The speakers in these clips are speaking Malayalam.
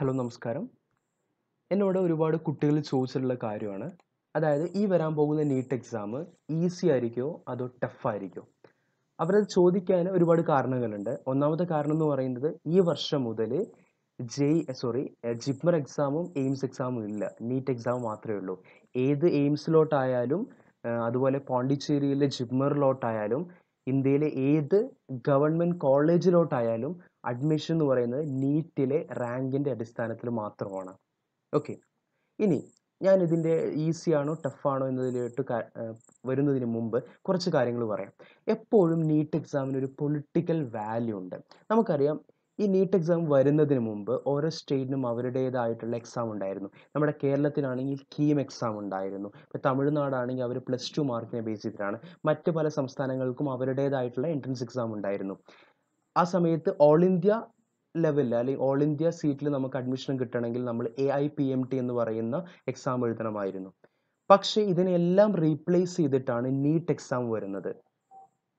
ഹലോ നമസ്കാരം എന്നോട് ഒരുപാട് കുട്ടികൾ ചോദിച്ചിട്ടുള്ള കാര്യമാണ് അതായത് ഈ വരാൻ പോകുന്ന നീറ്റ് എക്സാം ഈസി ആയിരിക്കുമോ അതോ ടഫ് അവരത് ചോദിക്കാൻ ഒരുപാട് കാരണങ്ങളുണ്ട് ഒന്നാമത്തെ കാരണം എന്ന് പറയുന്നത് ഈ വർഷം മുതൽ ജെ സോറി ജിപ്മർ എക്സാമും എയിംസ് എക്സാമും ഇല്ല നീറ്റ് എക്സാം മാത്രമേ ഉള്ളൂ ഏത് എയിംസിലോട്ടായാലും അതുപോലെ പോണ്ടിച്ചേരിയിലെ ജിപ്മറിലോട്ടായാലും ഇന്ത്യയിലെ ഏത് ഗവൺമെൻറ് കോളേജിലോട്ടായാലും അഡ്മിഷൻ എന്ന് പറയുന്നത് നീറ്റിലെ റാങ്കിൻ്റെ അടിസ്ഥാനത്തിൽ മാത്രമാണ് ഓക്കെ ഇനി ഞാൻ ഇതിൻ്റെ ഈസിയാണോ ടഫാണോ എന്നതിലോട്ട് വരുന്നതിന് മുമ്പ് കുറച്ച് കാര്യങ്ങൾ പറയാം എപ്പോഴും നീറ്റ് എക്സാമിന് ഒരു പൊളിറ്റിക്കൽ വാല്യൂ ഉണ്ട് നമുക്കറിയാം ഈ നീറ്റ് എക്സാം വരുന്നതിന് മുമ്പ് ഓരോ സ്റ്റേറ്റിനും അവരുടേതായിട്ടുള്ള എക്സാം ഉണ്ടായിരുന്നു നമ്മുടെ കേരളത്തിലാണെങ്കിൽ കീം എക്സാം ഉണ്ടായിരുന്നു ഇപ്പോൾ തമിഴ്നാടാണെങ്കിൽ അവർ പ്ലസ് ടു മാർക്കിനെ ബേസ് ചെയ്തിട്ടാണ് മറ്റ് പല സംസ്ഥാനങ്ങൾക്കും അവരുടേതായിട്ടുള്ള എൻട്രൻസ് എക്സാം ഉണ്ടായിരുന്നു ആ സമയത്ത് ഓൾ ഇന്ത്യ ലെവലിൽ അല്ലെങ്കിൽ ഓൾ ഇന്ത്യ സീറ്റിൽ നമുക്ക് അഡ്മിഷൻ കിട്ടണമെങ്കിൽ നമ്മൾ A I P M T എന്ന് പറയുന്ന എക്സാം എഴുതണമായിരുന്നു പക്ഷേ ഇതിനെല്ലാം റീപ്ലേസ് ചെയ്തിട്ടാണ് നീറ്റ് എക്സാം വരുന്നത്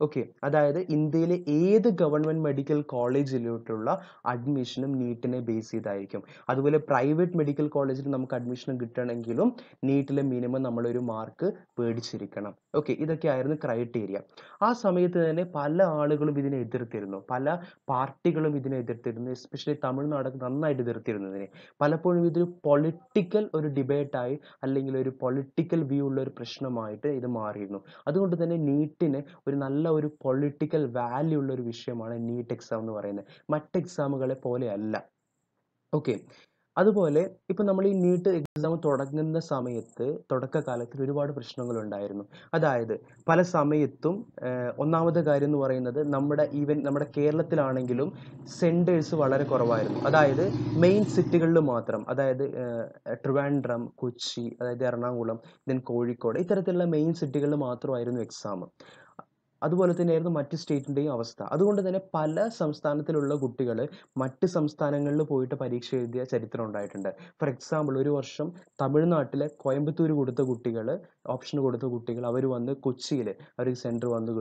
ഓക്കെ അതായത് ഇന്ത്യയിലെ ഏത് ഗവൺമെൻറ് മെഡിക്കൽ കോളേജിലോട്ടുള്ള അഡ്മിഷനും നീറ്റിനെ ബേസ് ചെയ്തായിരിക്കും അതുപോലെ പ്രൈവറ്റ് മെഡിക്കൽ കോളേജിൽ നമുക്ക് അഡ്മിഷൻ കിട്ടണമെങ്കിലും നീറ്റിലെ മിനിമം നമ്മളൊരു മാർക്ക് പേടിച്ചിരിക്കണം ഓക്കെ ആയിരുന്നു ക്രൈറ്റീരിയ ആ സമയത്ത് തന്നെ പല ആളുകളും ഇതിനെ എതിർത്തിരുന്നു പല പാർട്ടികളും ഇതിനെ എതിർത്തിരുന്നു എസ്പെഷ്യലി തമിഴ്നാട് നന്നായിട്ട് എതിർത്തിരുന്നതിനെ പലപ്പോഴും ഇതൊരു പൊളിറ്റിക്കൽ ഒരു ഡിബേറ്റായി അല്ലെങ്കിൽ ഒരു പൊളിറ്റിക്കൽ വ്യൂ ഉള്ള ഒരു പ്രശ്നമായിട്ട് ഇത് മാറിയിരുന്നു അതുകൊണ്ട് തന്നെ നീറ്റിനെ ഒരു നല്ല നല്ല ഒരു പൊളിറ്റിക്കൽ വാല്യൂ ഉള്ള ഒരു വിഷയമാണ് നീറ്റ് എക്സാം എന്ന് പറയുന്നത് മറ്റ് എക്സാമുകളെ പോലെയല്ല ഓക്കെ അതുപോലെ ഇപ്പം നമ്മൾ ഈ നീറ്റ് എക്സാം തുടങ്ങുന്ന സമയത്ത് തുടക്കകാലത്തിൽ ഒരുപാട് പ്രശ്നങ്ങൾ ഉണ്ടായിരുന്നു അതായത് പല സമയത്തും ഒന്നാമത്തെ കാര്യം എന്ന് പറയുന്നത് നമ്മുടെ ഈവൻ നമ്മുടെ കേരളത്തിലാണെങ്കിലും സെൻറ്റേഴ്സ് വളരെ കുറവായിരുന്നു അതായത് മെയിൻ സിറ്റികളിൽ മാത്രം അതായത് ട്രിവാൻഡ്രം കൊച്ചി അതായത് എറണാകുളം ദെൻ കോഴിക്കോട് ഇത്തരത്തിലുള്ള മെയിൻ സിറ്റികളിൽ മാത്രമായിരുന്നു എക്സാം അതുപോലെ തന്നെയായിരുന്നു മറ്റ് സ്റ്റേറ്റിൻ്റെയും അവസ്ഥ അതുകൊണ്ട് തന്നെ പല സംസ്ഥാനത്തിലുള്ള കുട്ടികൾ മറ്റ് സംസ്ഥാനങ്ങളിൽ പോയിട്ട് പരീക്ഷ എഴുതിയ ചരിത്രം ഉണ്ടായിട്ടുണ്ട് ഫോർ എക്സാമ്പിൾ ഒരു വർഷം തമിഴ്നാട്ടിലെ കോയമ്പത്തൂർ കൊടുത്ത കുട്ടികൾ ഓപ്ഷൻ കൊടുത്ത കുട്ടികൾ അവർ വന്ന് കൊച്ചിയിൽ അവർ സെൻറ്റർ വന്ന്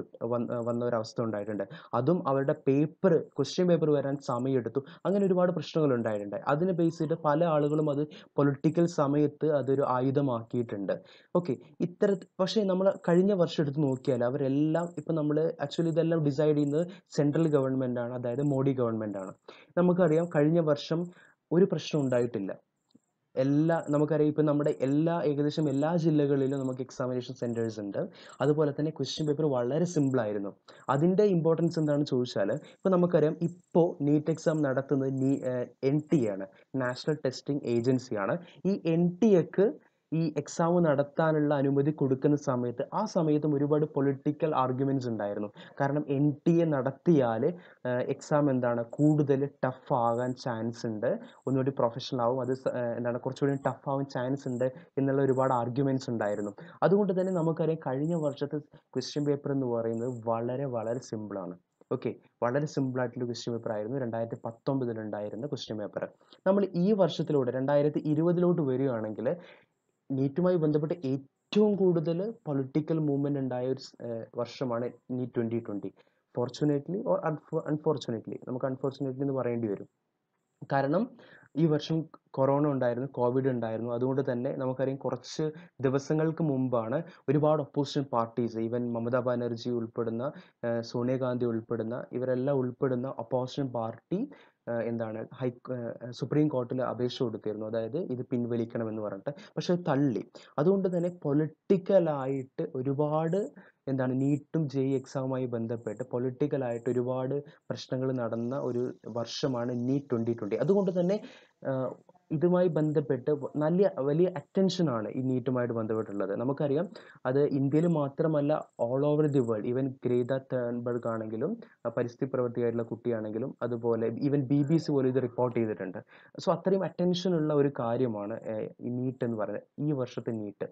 വന്ന ഒരവസ്ഥ ഉണ്ടായിട്ടുണ്ട് അതും അവരുടെ പേപ്പർ ക്വസ്റ്റ്യൻ പേപ്പർ വരാൻ സമയമെടുത്തു അങ്ങനെ ഒരുപാട് പ്രശ്നങ്ങൾ ഉണ്ടായിട്ടുണ്ട് അതിനെ ബേസ് ചെയ്ത് പല ആളുകളും അത് പൊളിറ്റിക്കൽ സമയത്ത് അതൊരു ആയുധമാക്കിയിട്ടുണ്ട് ഓക്കെ ഇത്തരത്തിൽ പക്ഷേ നമ്മൾ കഴിഞ്ഞ വർഷം എടുത്ത് നോക്കിയാൽ അവരെല്ലാം ഇപ്പോൾ നമ്മൾ ആക്ച്വലി ഇതെല്ലാം ഡിസൈഡ് ചെയ്യുന്നത് സെൻട്രൽ ഗവൺമെൻറ് ആണ് അതായത് മോഡി ഗവൺമെൻറ് ആണ് നമുക്കറിയാം കഴിഞ്ഞ വർഷം ഒരു പ്രശ്നം ഉണ്ടായിട്ടില്ല എല്ലാ നമുക്കറിയാം ഇപ്പം നമ്മുടെ എല്ലാ ഏകദേശം എല്ലാ ജില്ലകളിലും നമുക്ക് എക്സാമിനേഷൻ സെൻറ്റേഴ്സ് ഉണ്ട് അതുപോലെ തന്നെ ക്വസ്റ്റ്യൻ പേപ്പർ വളരെ സിമ്പിളായിരുന്നു അതിൻ്റെ ഇമ്പോർട്ടൻസ് എന്താണെന്ന് ചോദിച്ചാൽ ഇപ്പോൾ നമുക്കറിയാം ഇപ്പോൾ നീറ്റ് എക്സാം നടത്തുന്നത് നീ എൻ ടി ആണ് നാഷണൽ ടെസ്റ്റിംഗ് ഏജൻസിയാണ് ഈ എൻ ടി എക്ക് ഈ എക്സാം നടത്താനുള്ള അനുമതി കൊടുക്കുന്ന സമയത്ത് ആ സമയത്തും ഒരുപാട് പൊളിറ്റിക്കൽ ആർഗ്യുമെൻറ്റ്സ് ഉണ്ടായിരുന്നു കാരണം എൻ ടി എ നടത്തിയാൽ എക്സാം എന്താണ് കൂടുതൽ ടഫ് ആകാൻ ചാൻസ് ഉണ്ട് ഒന്നുകൂടി പ്രൊഫഷണൽ ആവും അത് എന്താണ് കുറച്ചുകൂടി ടഫ് ആവാൻ ചാൻസ് ഉണ്ട് എന്നുള്ള ഒരുപാട് ആർഗ്യുമെൻറ്റ്സ് ഉണ്ടായിരുന്നു അതുകൊണ്ട് തന്നെ നമുക്കറിയാം കഴിഞ്ഞ വർഷത്തെ ക്വസ്റ്റ്യൻ പേപ്പർ എന്ന് പറയുന്നത് വളരെ വളരെ സിമ്പിളാണ് ഓക്കെ വളരെ സിമ്പിൾ ആയിട്ടുള്ള ക്വസ്റ്റ്യൻ പേപ്പർ ആയിരുന്നു രണ്ടായിരത്തി പത്തൊമ്പതിലുണ്ടായിരുന്ന ക്വസ്റ്റ്യൻ പേപ്പർ നമ്മൾ ഈ വർഷത്തിലൂടെ രണ്ടായിരത്തി ഇരുപതിലോട്ട് വരികയാണെങ്കിൽ നീറ്റുമായി ബന്ധപ്പെട്ട് ഏറ്റവും കൂടുതൽ പൊളിറ്റിക്കൽ മൂവ്മെന്റ് ഉണ്ടായ ഒരു വർഷമാണ് NEET twenty twenty fortunately or unfortunately നമുക്ക് അൺഫോർച്ചുനേറ്റ്ലി എന്ന് പറയേണ്ടി വരും കാരണം ഈ വർഷം കൊറോണ ഉണ്ടായിരുന്നു കോവിഡ് ഉണ്ടായിരുന്നു അതുകൊണ്ട് തന്നെ നമുക്കറിയാം കുറച്ച് ദിവസങ്ങൾക്ക് മുമ്പാണ് ഒരുപാട് opposition parties even Mamata Banerjee ഉൾപ്പെടുന്ന സോണിയാഗാന്ധി ഉൾപ്പെടുന്ന ഇവരെല്ലാം ഉൾപ്പെടുന്ന ഒപ്പോസിഷൻ പാർട്ടി എന്താണ് ഹൈ സുപ്രീം കോർട്ടിൽ അപേക്ഷ കൊടുത്തിരുന്നു അതായത് ഇത് പിൻവലിക്കണമെന്ന് പറഞ്ഞിട്ട് പക്ഷെ തള്ളി അതുകൊണ്ട് തന്നെ പൊളിറ്റിക്കലായിട്ട് ഒരുപാട് എന്താണ് നീട്ടും ജെയ് എക്സാമുമായി ബന്ധപ്പെട്ട് പൊളിറ്റിക്കലായിട്ട് ഒരുപാട് പ്രശ്നങ്ങൾ നടന്ന ഒരു വർഷമാണ് നീറ്റ് ട്വൻ്റി ട്വൻ്റി അതുകൊണ്ട് തന്നെ ഇതുമായി ബന്ധപ്പെട്ട് നല്ല വലിയ അറ്റൻഷനാണ് ഈ നീറ്റുമായിട്ട് ബന്ധപ്പെട്ടുള്ളത് നമുക്കറിയാം അത് ഇന്ത്യയിൽ മാത്രമല്ല all over the world even Greta Thunberg ആണെങ്കിലും പരിസ്ഥിതി പ്രവർത്തിയായിട്ടുള്ള കുട്ടിയാണെങ്കിലും അതുപോലെ ഈവൻ ബി ബി സി പോലും ഇത് റിപ്പോർട്ട് ചെയ്തിട്ടുണ്ട് സോ അത്രയും അറ്റൻഷൻ ഉള്ള ഒരു കാര്യമാണ് ഈ നീറ്റ് എന്ന് പറയുന്നത് ഈ വർഷത്തെ നീറ്റ്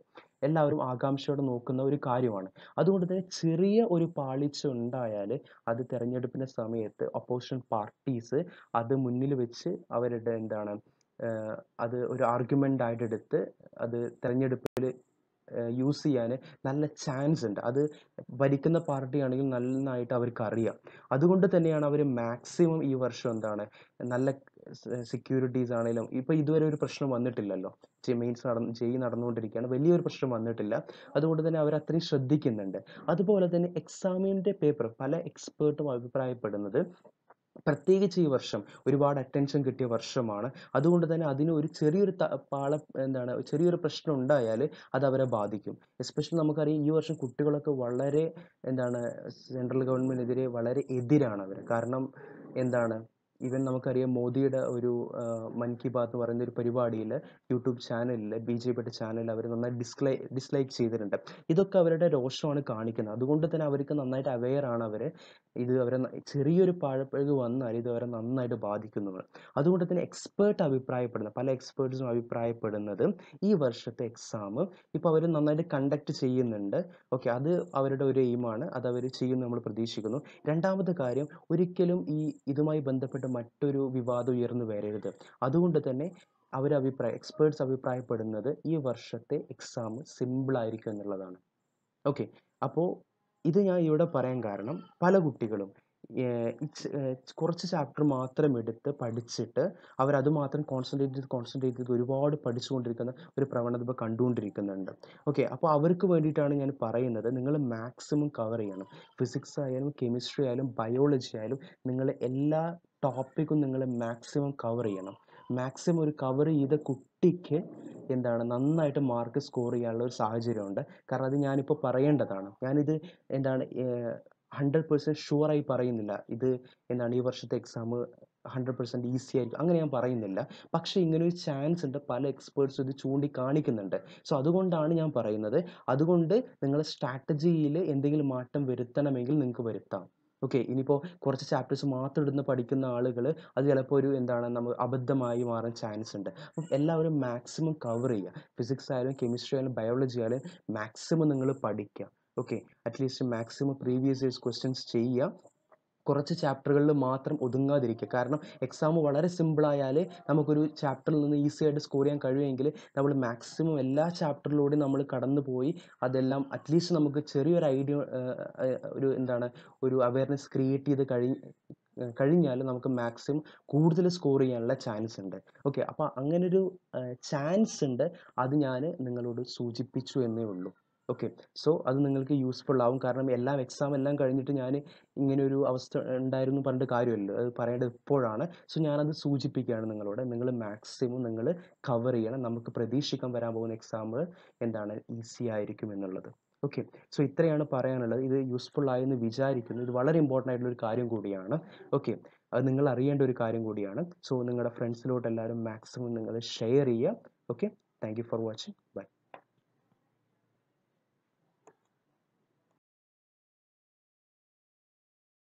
എല്ലാവരും ആകാംക്ഷയോടെ നോക്കുന്ന ഒരു കാര്യമാണ് അതുകൊണ്ട് തന്നെ ചെറിയ ഒരു പാളിച്ച ഉണ്ടായാൽ അത് തെരഞ്ഞെടുപ്പിൻ്റെ സമയത്ത് ഒപ്പോസിഷൻ പാർട്ടീസ് അത് മുന്നിൽ വെച്ച് അവരുടെ എന്താണ് അത് ഒരു ആയിട്ട് എടുത്ത് അത് തിരഞ്ഞെടുപ്പിൽ യൂസ് ചെയ്യാൻ നല്ല ചാൻസ് ഉണ്ട് അത് ഭരിക്കുന്ന പാർട്ടിയാണെങ്കിൽ നന്നായിട്ട് അവർക്ക് അറിയാം അതുകൊണ്ട് തന്നെയാണ് അവർ മാക്സിമം ഈ വർഷം എന്താണ് നല്ല സെക്യൂരിറ്റീസ് ആണെങ്കിലും ഇപ്പം ഇതുവരെ ഒരു പ്രശ്നം വന്നിട്ടില്ലല്ലോ മെയിൻസ് നടന്ന് ജയി നടന്നുകൊണ്ടിരിക്കുകയാണ് വലിയൊരു പ്രശ്നം വന്നിട്ടില്ല അതുകൊണ്ട് തന്നെ അവർ അത്രയും ശ്രദ്ധിക്കുന്നുണ്ട് അതുപോലെ തന്നെ എക്സാമിൻ്റെ പേപ്പർ പല എക്സ്പേർട്ടും അഭിപ്രായപ്പെടുന്നത് പ്രത്യേകിച്ച് ഈ വർഷം ഒരുപാട് അറ്റൻഷൻ കിട്ടിയ വർഷമാണ് അതുകൊണ്ട് തന്നെ അതിന് ഒരു ചെറിയൊരു പാള എന്താണ് ചെറിയൊരു പ്രശ്നം ഉണ്ടായാൽ അത് അവരെ ബാധിക്കും എസ്പെഷ്യലി നമുക്കറിയാം ഈ വർഷം കുട്ടികളൊക്കെ വളരെ എന്താണ് സെൻട്രൽ ഗവൺമെൻറ്റിനെതിരെ വളരെ എതിരാണ് അവർ കാരണം എന്താണ് ഈവൻ നമുക്കറിയാം മോദിയുടെ ഒരു മൻ കി ബാത്ത് പറയുന്ന ഒരു പരിപാടിയിൽ യൂട്യൂബ് ചാനലിൽ ബി ജെ പിയുടെ ചാനലിൽ അവർ നന്നായി ഡിസ്ലൈ ഡിസ്ലൈക്ക് ചെയ്തിട്ടുണ്ട് ഇതൊക്കെ അവരുടെ രോഷമാണ് കാണിക്കുന്നത് അതുകൊണ്ട് തന്നെ അവർക്ക് നന്നായിട്ട് അവെയർ ആണ് അവർ ഇത് അവരെ ചെറിയൊരു പാഴപ്പഴുക് വന്നാൽ ഇത് അവരെ നന്നായിട്ട് ബാധിക്കുന്നത് അതുകൊണ്ട് തന്നെ എക്സ്പേർട്ട് അഭിപ്രായപ്പെടുന്ന പല എക്സ്പേർട്സും അഭിപ്രായപ്പെടുന്നത് ഈ വർഷത്തെ എക്സാം ഇപ്പോൾ അവർ നന്നായിട്ട് കണ്ടക്ട് ചെയ്യുന്നുണ്ട് ഓക്കെ അത് അവരുടെ ഒരു എയിമാണ് അത് അവർ ചെയ്യുന്നു നമ്മൾ പ്രതീക്ഷിക്കുന്നു രണ്ടാമത്തെ കാര്യം ഒരിക്കലും ഈ ഇതുമായി ബന്ധപ്പെട്ട ബന്ധപ്പെട്ട് മറ്റൊരു വിവാദം ഉയർന്നു വരരുത് അതുകൊണ്ട് തന്നെ അവർ അഭിപ്രായ എക്സ്പേർട്സ് അഭിപ്രായപ്പെടുന്നത് ഈ വർഷത്തെ എക്സാം സിമ്പിളായിരിക്കും എന്നുള്ളതാണ് ഓക്കെ അപ്പോൾ ഇത് ഞാൻ ഇവിടെ പറയാൻ കാരണം പല കുട്ടികളും കുറച്ച് ചാപ്റ്റർ മാത്രം എടുത്ത് പഠിച്ചിട്ട് അവരത് മാത്രം കോൺസെൻട്രേറ്റ് ചെയ്ത് കോൺസെൻട്രേറ്റ് ചെയ്ത് ഒരുപാട് പഠിച്ചുകൊണ്ടിരിക്കുന്ന ഒരു പ്രവണത ഇപ്പോൾ കണ്ടുകൊണ്ടിരിക്കുന്നുണ്ട് ഓക്കെ അപ്പോൾ അവർക്ക് വേണ്ടിയിട്ടാണ് ഞാൻ പറയുന്നത് നിങ്ങൾ മാക്സിമം കവർ ചെയ്യണം ഫിസിക്സ് ആയാലും കെമിസ്ട്രി ആയാലും ബയോളജി ആയാലും നിങ്ങൾ എല്ലാ ടോപ്പിക്കും നിങ്ങൾ മാക്സിമം കവർ ചെയ്യണം മാക്സിമം ഒരു കവർ ചെയ്ത കുട്ടിക്ക് എന്താണ് നന്നായിട്ട് മാർക്ക് സ്കോർ ചെയ്യാനുള്ള ഒരു സാഹചര്യമുണ്ട് കാരണം അത് ഞാനിപ്പോൾ പറയേണ്ടതാണ് ഞാനിത് എന്താണ് ഹൺഡ്രഡ് പേഴ്സൻറ്റ് ഷുവറായി പറയുന്നില്ല ഇത് എന്താണ് ഈ വർഷത്തെ എക്സാം ഹൺഡ്രഡ് പെർസെൻറ്റ് ഈസി ആയിരിക്കും അങ്ങനെ ഞാൻ പറയുന്നില്ല പക്ഷേ ഇങ്ങനെ ഒരു ചാൻസ് ഉണ്ട് പല എക്സ്പേർട്സ് ഇത് ചൂണ്ടിക്കാണിക്കുന്നുണ്ട് സോ അതുകൊണ്ടാണ് ഞാൻ പറയുന്നത് അതുകൊണ്ട് നിങ്ങളുടെ സ്ട്രാറ്റജിയിൽ എന്തെങ്കിലും മാറ്റം വരുത്തണമെങ്കിൽ നിങ്ങൾക്ക് വരുത്താം ഓക്കെ ഇനിയിപ്പോൾ കുറച്ച് ചാപ്റ്റേഴ്സ് മാത്രം ഇടുന്ന് പഠിക്കുന്ന ആളുകൾ അത് ചിലപ്പോൾ ഒരു എന്താണ് നമ്മൾ അബദ്ധമായി മാറാൻ ചാൻസ് ഉണ്ട് അപ്പം എല്ലാവരും മാക്സിമം കവർ ചെയ്യുക ഫിസിക്സ് ആയാലും കെമിസ്ട്രി ആയാലും ബയോളജി ആയാലും മാക്സിമം നിങ്ങൾ പഠിക്കുക okay at least maximum previous years questions ചെയ്യുക കുറച്ച് ചാപ്റ്ററുകളിൽ മാത്രം ഒതുങ്ങാതിരിക്കുക കാരണം എക്സാം വളരെ സിമ്പിളായാൽ നമുക്കൊരു ചാപ്റ്ററിൽ നിന്ന് ഈസി ആയിട്ട് സ്കോർ ചെയ്യാൻ കഴിയുമെങ്കിൽ നമ്മൾ മാക്സിമം എല്ലാ ചാപ്റ്ററിലൂടെയും നമ്മൾ കടന്നു പോയി അതെല്ലാം അറ്റ്ലീസ്റ്റ് നമുക്ക് ചെറിയൊരു ഐഡിയ ഒരു എന്താണ് ഒരു അവയർനെസ് ക്രിയേറ്റ് ചെയ്ത് കഴിഞ്ഞ് കഴിഞ്ഞാൽ നമുക്ക് മാക്സിമം കൂടുതൽ സ്കോർ ചെയ്യാനുള്ള ചാൻസ് ഉണ്ട് ഓക്കെ അപ്പോൾ അങ്ങനൊരു ചാൻസ് ഉണ്ട് അത് ഞാൻ നിങ്ങളോട് സൂചിപ്പിച്ചു എന്നേ ഉള്ളൂ ഓക്കെ സോ അത് നിങ്ങൾക്ക് യൂസ്ഫുൾ ആവും കാരണം എല്ലാം എക്സാം എല്ലാം കഴിഞ്ഞിട്ട് ഞാൻ ഇങ്ങനൊരു അവസ്ഥ ഉണ്ടായിരുന്നു പറഞ്ഞിട്ട് കാര്യമല്ലോ അത് പറയേണ്ടത് ഇപ്പോഴാണ് സോ ഞാനത് സൂചിപ്പിക്കുകയാണ് നിങ്ങളോട് നിങ്ങൾ മാക്സിമം നിങ്ങൾ കവർ ചെയ്യണം നമുക്ക് പ്രതീക്ഷിക്കാൻ വരാൻ പോകുന്ന എക്സാം എന്താണ് ഈസി ആയിരിക്കും എന്നുള്ളത് ഓക്കെ സോ ഇത്രയാണ് പറയാനുള്ളത് ഇത് യൂസ്ഫുൾ ആയെന്ന് വിചാരിക്കുന്നു ഇത് വളരെ ഇമ്പോർട്ടൻ്റ് ആയിട്ടുള്ള ഒരു കാര്യം കൂടിയാണ് ഓക്കെ അത് നിങ്ങൾ അറിയേണ്ട ഒരു കാര്യം കൂടിയാണ് സോ നിങ്ങളുടെ ഫ്രണ്ട്സിലോട്ട് എല്ലാവരും മാക്സിമം നിങ്ങൾ ഷെയർ ചെയ്യുക okay thank for watching by